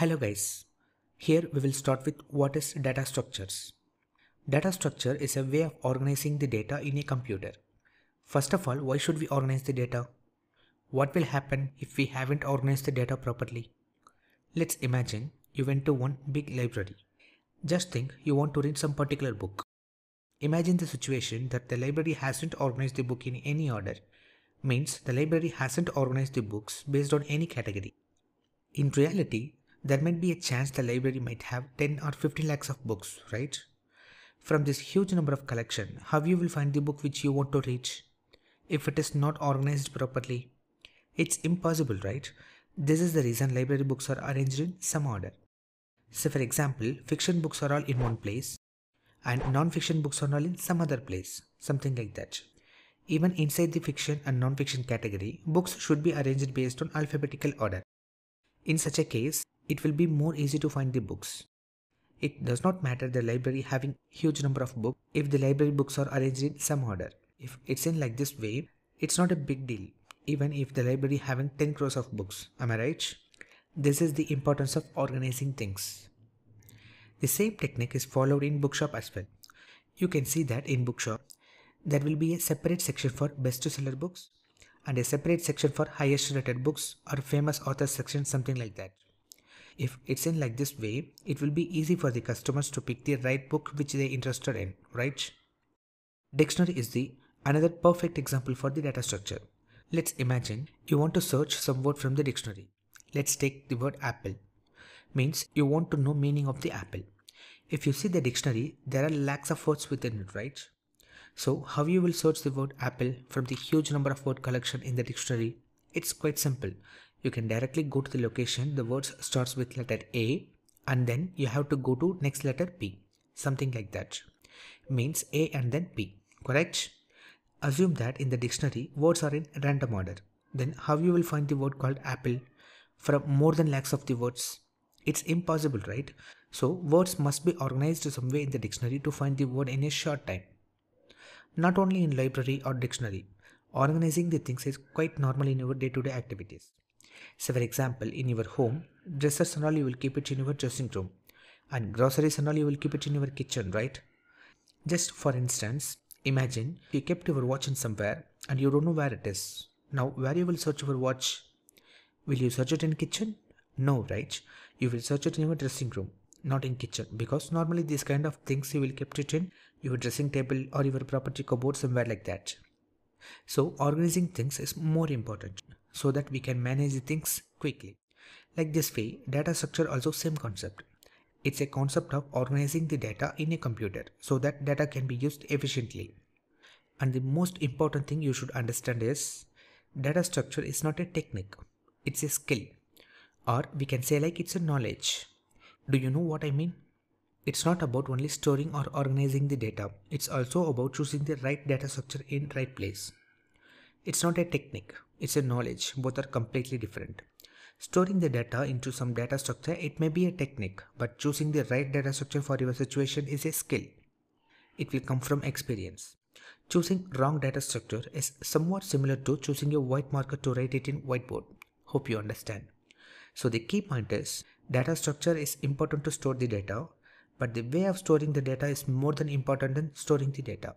Hello guys, here we will start with what is data structures. Data structure is a way of organizing the data in a computer. First of all, why should we organize the data? What will happen if we haven't organized the data properly? Let's imagine you went to one big library. Just think you want to read some particular book. Imagine the situation that the library hasn't organized the book in any order. Means the library hasn't organized the books based on any category. In reality, there might be a chance the library might have 10 or 15 lakhs of books, right? From this huge number of collection, how you will find the book which you want to read? If it is not organized properly, it's impossible, right? This is the reason library books are arranged in some order. So, for example, fiction books are all in one place and non fiction books are all in some other place, something like that. Even inside the fiction and non fiction category, books should be arranged based on alphabetical order. In such a case, it will be more easy to find the books. It does not matter the library having huge number of books if the library books are arranged in some order. If it's in like this way, it's not a big deal even if the library having 10 crores of books. Am I right? This is the importance of organizing things. The same technique is followed in bookshop as well. You can see that in bookshop, there will be a separate section for best-seller books and a separate section for highest rated books or famous authors section, something like that. If it's in like this way, it will be easy for the customers to pick the right book which they interested in, right? Dictionary is the another perfect example for the data structure. Let's imagine you want to search some word from the dictionary. Let's take the word apple. Means you want to know meaning of the apple. If you see the dictionary, there are lakhs of words within it, right? So how you will search the word apple from the huge number of word collection in the dictionary? It's quite simple. You can directly go to the location the words starts with letter A and then you have to go to next letter P. Something like that. Means A and then P. Correct? Assume that in the dictionary words are in random order. Then how you will find the word called apple from more than lakhs of the words? It's impossible, right? So words must be organized some way in the dictionary to find the word in a short time not only in library or dictionary. Organizing the things is quite normal in your day-to-day activities. So for example, in your home, dresser and all you will keep it in your dressing room and groceries and all you will keep it in your kitchen, right? Just for instance, imagine you kept your watch in somewhere and you don't know where it is. Now where you will search your watch? Will you search it in kitchen? No, right? You will search it in your dressing room not in kitchen because normally these kind of things you will kept it in your dressing table or your property cupboard somewhere like that so organizing things is more important so that we can manage things quickly like this way data structure also same concept it's a concept of organizing the data in a computer so that data can be used efficiently and the most important thing you should understand is data structure is not a technique it's a skill or we can say like it's a knowledge do you know what I mean? It's not about only storing or organizing the data, it's also about choosing the right data structure in right place. It's not a technique, it's a knowledge, both are completely different. Storing the data into some data structure, it may be a technique, but choosing the right data structure for your situation is a skill. It will come from experience. Choosing wrong data structure is somewhat similar to choosing a white marker to write it in whiteboard. Hope you understand. So the key point is Data structure is important to store the data, but the way of storing the data is more than important than storing the data.